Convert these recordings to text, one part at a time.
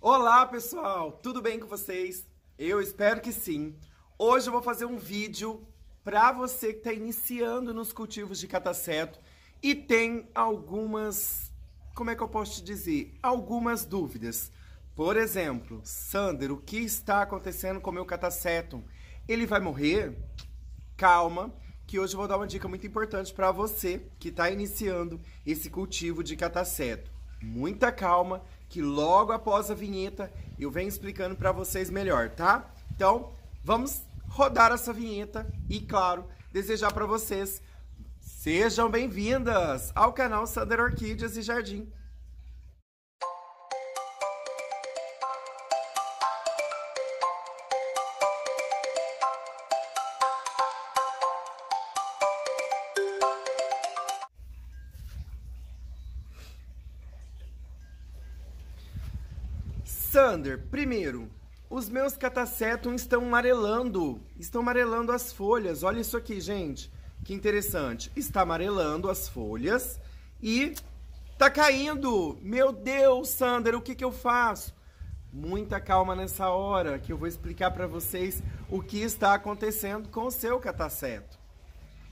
Olá pessoal, tudo bem com vocês? Eu espero que sim. Hoje eu vou fazer um vídeo para você que está iniciando nos cultivos de cataceto e tem algumas, como é que eu posso te dizer, algumas dúvidas. Por exemplo, Sander, o que está acontecendo com o meu cataceto? Ele vai morrer? Calma, que hoje eu vou dar uma dica muito importante para você que está iniciando esse cultivo de cataceto. Muita calma que logo após a vinheta eu venho explicando para vocês melhor, tá? Então, vamos rodar essa vinheta e, claro, desejar para vocês sejam bem-vindas ao canal Sander Orquídeas e Jardim. Sander, primeiro, os meus catacetum estão amarelando, estão amarelando as folhas. Olha isso aqui, gente, que interessante. Está amarelando as folhas e tá caindo. Meu Deus, Sander, o que, que eu faço? Muita calma nessa hora, que eu vou explicar para vocês o que está acontecendo com o seu cataceto.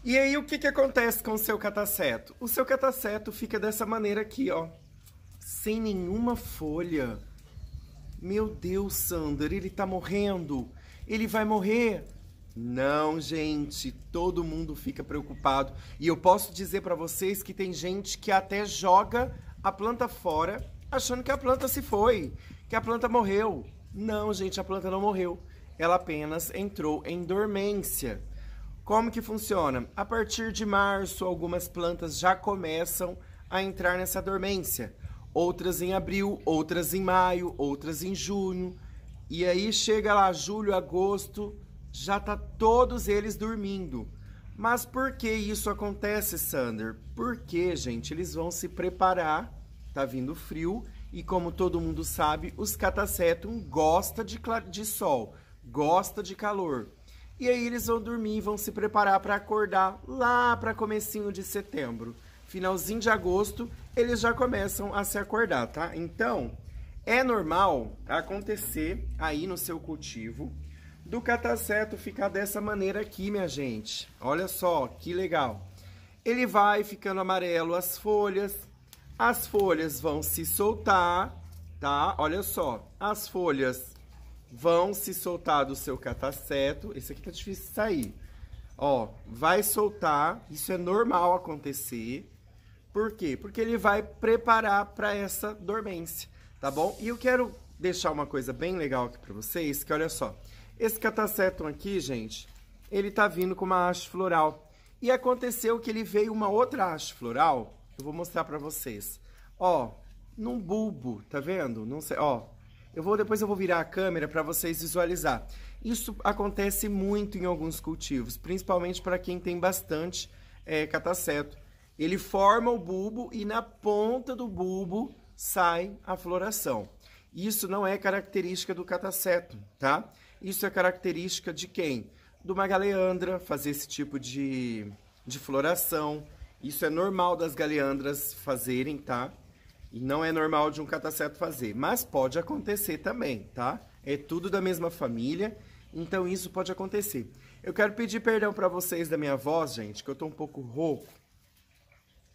E aí, o que, que acontece com o seu cataceto? O seu cataceto fica dessa maneira aqui, ó, sem nenhuma folha. Meu Deus, Sander, ele tá morrendo. Ele vai morrer. Não, gente, todo mundo fica preocupado. E eu posso dizer para vocês que tem gente que até joga a planta fora, achando que a planta se foi, que a planta morreu. Não, gente, a planta não morreu. Ela apenas entrou em dormência. Como que funciona? A partir de março, algumas plantas já começam a entrar nessa dormência outras em abril, outras em maio, outras em junho. E aí chega lá julho, agosto, já tá todos eles dormindo. Mas por que isso acontece, Sander? Porque, gente, eles vão se preparar, tá vindo frio, e como todo mundo sabe, os catacetum gosta de, de sol, gosta de calor. E aí eles vão dormir e vão se preparar para acordar lá para comecinho de setembro finalzinho de agosto, eles já começam a se acordar, tá? Então, é normal acontecer aí no seu cultivo do cataceto ficar dessa maneira aqui, minha gente. Olha só, que legal. Ele vai ficando amarelo as folhas, as folhas vão se soltar, tá? Olha só, as folhas vão se soltar do seu cataceto. Esse aqui tá difícil de sair. Ó, vai soltar, isso é normal acontecer. Por quê? Porque ele vai preparar para essa dormência, tá bom? E eu quero deixar uma coisa bem legal aqui para vocês, que olha só. Esse catacetum aqui, gente, ele tá vindo com uma haste floral. E aconteceu que ele veio uma outra haste floral, eu vou mostrar para vocês. Ó, num bulbo, tá vendo? Não sei, ó. Eu vou depois eu vou virar a câmera para vocês visualizar. Isso acontece muito em alguns cultivos, principalmente para quem tem bastante é, cataceto. Ele forma o bulbo e na ponta do bulbo sai a floração. Isso não é característica do cataceto, tá? Isso é característica de quem? Do magaleandra fazer esse tipo de, de floração. Isso é normal das galeandras fazerem, tá? E não é normal de um cataceto fazer, mas pode acontecer também, tá? É tudo da mesma família, então isso pode acontecer. Eu quero pedir perdão para vocês da minha voz, gente, que eu tô um pouco rouco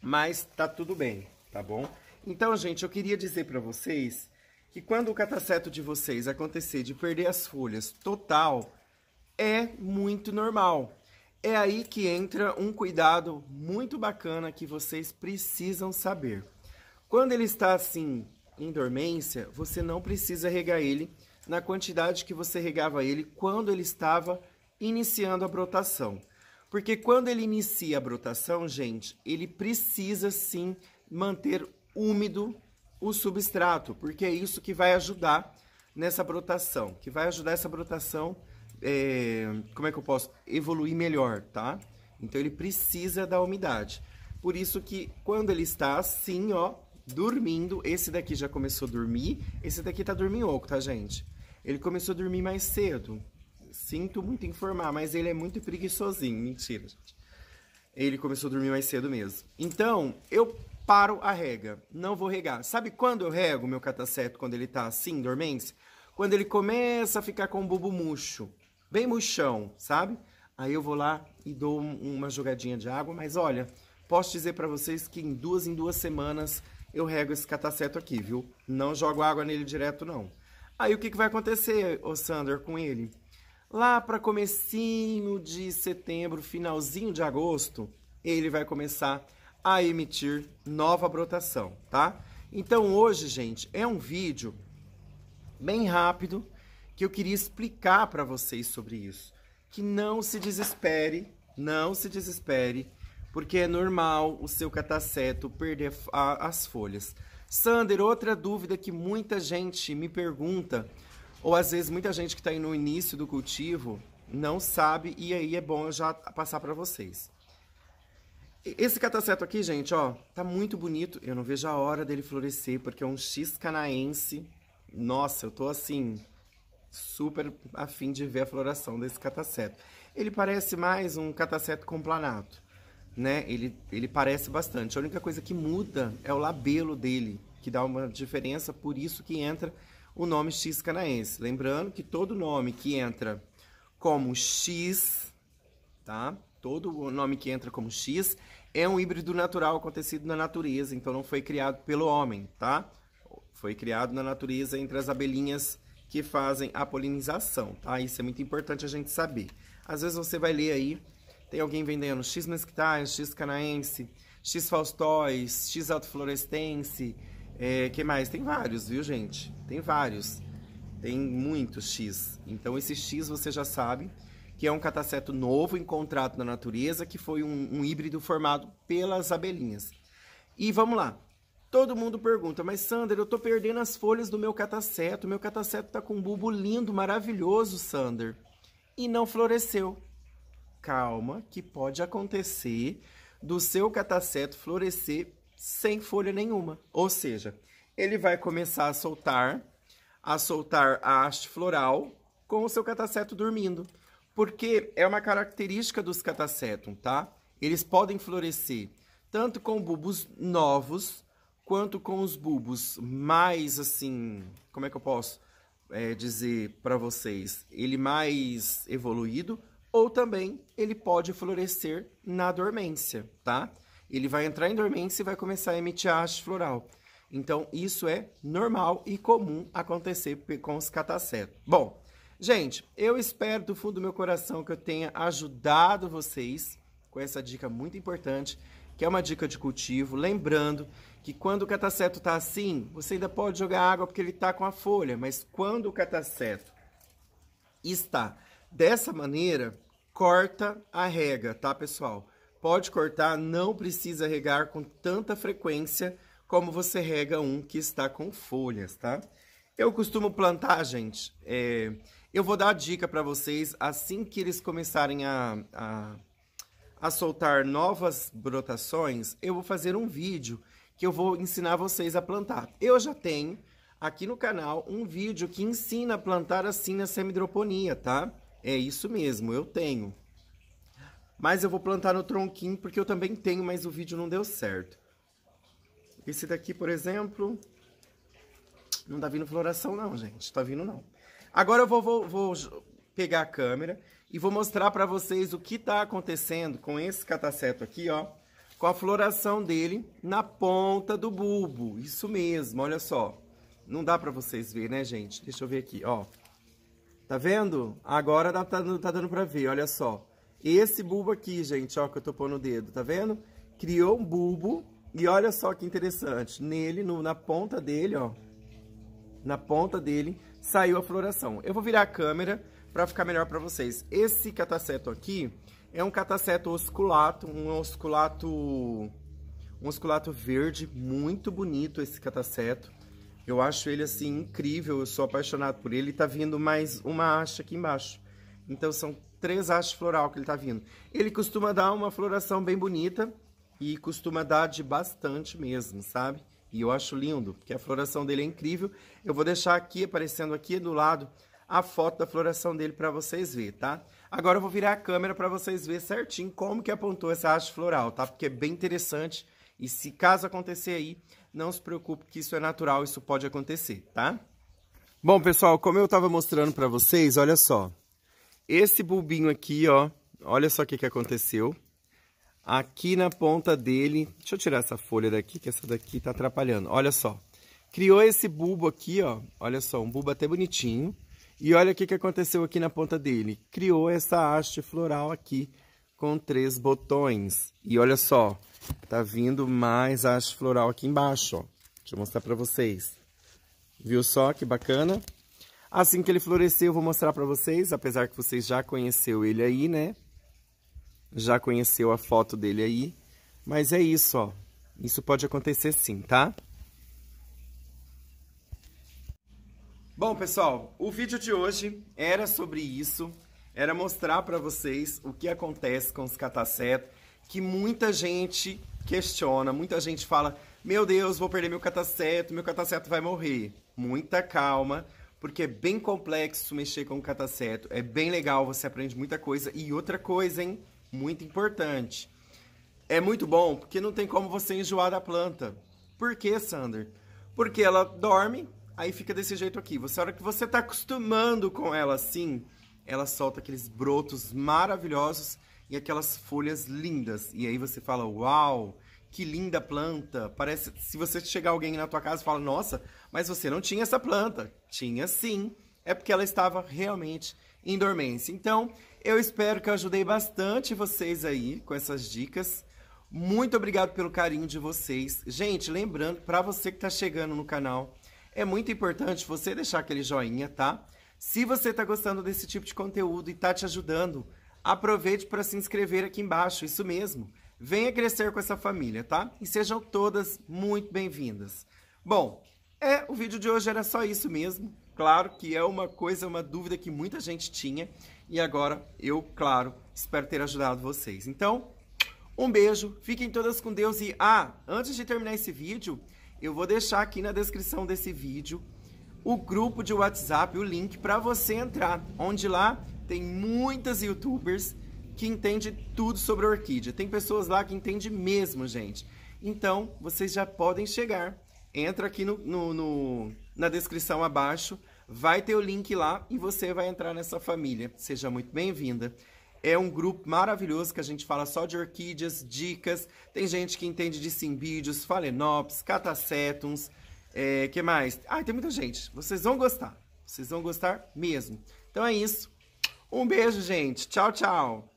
mas tá tudo bem, tá bom? Então, gente, eu queria dizer para vocês que quando o cataceto de vocês acontecer de perder as folhas total, é muito normal. É aí que entra um cuidado muito bacana que vocês precisam saber. Quando ele está assim, em dormência, você não precisa regar ele na quantidade que você regava ele quando ele estava iniciando a brotação. Porque quando ele inicia a brotação, gente, ele precisa sim manter úmido o substrato, porque é isso que vai ajudar nessa brotação, que vai ajudar essa brotação, é, como é que eu posso evoluir melhor, tá? Então ele precisa da umidade. Por isso que quando ele está assim, ó, dormindo, esse daqui já começou a dormir, esse daqui tá oco, tá, gente? Ele começou a dormir mais cedo. Sinto muito informar, mas ele é muito preguiçosinho. Mentira, gente. Ele começou a dormir mais cedo mesmo. Então, eu paro a rega. Não vou regar. Sabe quando eu rego meu cataceto, quando ele tá assim, dormente? Quando ele começa a ficar com o bubo murcho. Bem murchão, sabe? Aí eu vou lá e dou uma jogadinha de água. Mas olha, posso dizer para vocês que em duas em duas semanas eu rego esse cataceto aqui, viu? Não jogo água nele direto, não. Aí o que, que vai acontecer, ô Sander, com ele? Lá para comecinho de setembro, finalzinho de agosto, ele vai começar a emitir nova brotação, tá? Então hoje, gente, é um vídeo bem rápido que eu queria explicar para vocês sobre isso. Que não se desespere, não se desespere, porque é normal o seu cataceto perder a, as folhas. Sander, outra dúvida que muita gente me pergunta ou às vezes muita gente que está no início do cultivo não sabe e aí é bom eu já passar para vocês. Esse cataceto aqui, gente, ó, tá muito bonito. Eu não vejo a hora dele florescer, porque é um X canaense. Nossa, eu tô assim, super afim de ver a floração desse cataceto. Ele parece mais um cataceto planato né? Ele, ele parece bastante. A única coisa que muda é o labelo dele, que dá uma diferença, por isso que entra o nome X canaense. Lembrando que todo nome que entra como X, tá? Todo o nome que entra como X é um híbrido natural acontecido na natureza, então não foi criado pelo homem, tá? Foi criado na natureza entre as abelhinhas que fazem a polinização, tá? Isso é muito importante a gente saber. Às vezes você vai ler aí, tem alguém vendendo X mesquitais, X canaense, X faustóis, X autoflorestense, é, que mais? Tem vários, viu, gente? Tem vários. Tem muito X. Então, esse X você já sabe que é um cataceto novo encontrado na natureza, que foi um, um híbrido formado pelas abelhinhas. E vamos lá. Todo mundo pergunta, mas Sander, eu tô perdendo as folhas do meu cataceto. Meu cataceto tá com um bulbo lindo, maravilhoso, Sander. E não floresceu. Calma, que pode acontecer do seu cataceto florescer sem folha nenhuma. Ou seja, ele vai começar a soltar, a soltar a haste floral com o seu cataceto dormindo. Porque é uma característica dos catacetum, tá? Eles podem florescer tanto com bulbos novos, quanto com os bulbos mais, assim, como é que eu posso é, dizer para vocês? Ele mais evoluído, ou também ele pode florescer na dormência, tá? ele vai entrar em dormência e vai começar a emitir a haste floral. Então, isso é normal e comum acontecer com os catacetos. Bom, gente, eu espero do fundo do meu coração que eu tenha ajudado vocês com essa dica muito importante, que é uma dica de cultivo. Lembrando que quando o cataceto está assim, você ainda pode jogar água porque ele está com a folha, mas quando o cataceto está dessa maneira, corta a rega, tá, pessoal? Pode cortar, não precisa regar com tanta frequência como você rega um que está com folhas, tá? Eu costumo plantar, gente. É, eu vou dar a dica para vocês assim que eles começarem a, a, a soltar novas brotações. Eu vou fazer um vídeo que eu vou ensinar vocês a plantar. Eu já tenho aqui no canal um vídeo que ensina a plantar assim na semidroponia, tá? É isso mesmo, eu tenho. Mas eu vou plantar no tronquinho porque eu também tenho, mas o vídeo não deu certo. Esse daqui, por exemplo, não tá vindo floração não, gente. Tá vindo não. Agora eu vou, vou, vou pegar a câmera e vou mostrar para vocês o que tá acontecendo com esse cataceto aqui, ó. Com a floração dele na ponta do bulbo. Isso mesmo, olha só. Não dá para vocês ver, né, gente? Deixa eu ver aqui, ó. Tá vendo? Agora tá, tá, tá dando tá para ver, olha só. Esse bulbo aqui, gente, ó, que eu tô pondo o dedo, tá vendo? Criou um bulbo e olha só que interessante. Nele, no, na ponta dele, ó, na ponta dele, saiu a floração. Eu vou virar a câmera para ficar melhor para vocês. Esse cataceto aqui é um cataceto osculato, um osculato, um osculato verde, muito bonito esse cataceto. Eu acho ele, assim, incrível, eu sou apaixonado por ele. Tá vindo mais uma haste aqui embaixo. Então, são três hastes floral que ele está vindo. Ele costuma dar uma floração bem bonita e costuma dar de bastante mesmo, sabe? E eu acho lindo, porque a floração dele é incrível. Eu vou deixar aqui, aparecendo aqui do lado, a foto da floração dele para vocês verem, tá? Agora eu vou virar a câmera para vocês verem certinho como que apontou essa haste floral, tá? Porque é bem interessante. E se caso acontecer aí, não se preocupe que isso é natural, isso pode acontecer, tá? Bom, pessoal, como eu estava mostrando para vocês, olha só. Esse bulbinho aqui, ó, olha só o que, que aconteceu. Aqui na ponta dele, deixa eu tirar essa folha daqui, que essa daqui tá atrapalhando. Olha só, criou esse bulbo aqui, ó, olha só, um bulbo até bonitinho. E olha o que, que aconteceu aqui na ponta dele. Criou essa haste floral aqui, com três botões. E olha só, tá vindo mais haste floral aqui embaixo, ó. Deixa eu mostrar pra vocês. Viu só que bacana? Assim que ele florescer, eu vou mostrar para vocês, apesar que vocês já conheceu ele aí, né? Já conheceu a foto dele aí. Mas é isso, ó. Isso pode acontecer sim, tá? Bom, pessoal, o vídeo de hoje era sobre isso. Era mostrar para vocês o que acontece com os catacetos, que muita gente questiona, muita gente fala, meu Deus, vou perder meu cataceto, meu cataceto vai morrer. Muita calma, porque é bem complexo mexer com o cataceto. Tá é bem legal, você aprende muita coisa. E outra coisa, hein? Muito importante. É muito bom porque não tem como você enjoar da planta. Por quê, Sander? Porque ela dorme, aí fica desse jeito aqui. Você, a hora que você está acostumando com ela assim, ela solta aqueles brotos maravilhosos e aquelas folhas lindas. E aí você fala, uau! que linda planta. Parece, se você chegar alguém na tua casa e fala, nossa, mas você não tinha essa planta. Tinha sim. É porque ela estava realmente em dormência. Então, eu espero que eu ajudei bastante vocês aí com essas dicas. Muito obrigado pelo carinho de vocês. Gente, lembrando, para você que está chegando no canal, é muito importante você deixar aquele joinha, tá? Se você está gostando desse tipo de conteúdo e está te ajudando, aproveite para se inscrever aqui embaixo, isso mesmo. Venha crescer com essa família, tá? E sejam todas muito bem-vindas. Bom, é, o vídeo de hoje era só isso mesmo. Claro que é uma coisa, uma dúvida que muita gente tinha. E agora eu, claro, espero ter ajudado vocês. Então, um beijo, fiquem todas com Deus e ah, antes de terminar esse vídeo, eu vou deixar aqui na descrição desse vídeo o grupo de WhatsApp, o link para você entrar, onde lá tem muitas youtubers que entende tudo sobre orquídea. Tem pessoas lá que entende mesmo, gente. Então, vocês já podem chegar. Entra aqui no, no, no, na descrição abaixo, vai ter o link lá e você vai entrar nessa família. Seja muito bem-vinda. É um grupo maravilhoso que a gente fala só de orquídeas, dicas. Tem gente que entende de simbídeos, falenops, catacetums, é, que mais? Ah, tem muita gente. Vocês vão gostar. Vocês vão gostar mesmo. Então é isso. Um beijo, gente. Tchau, tchau.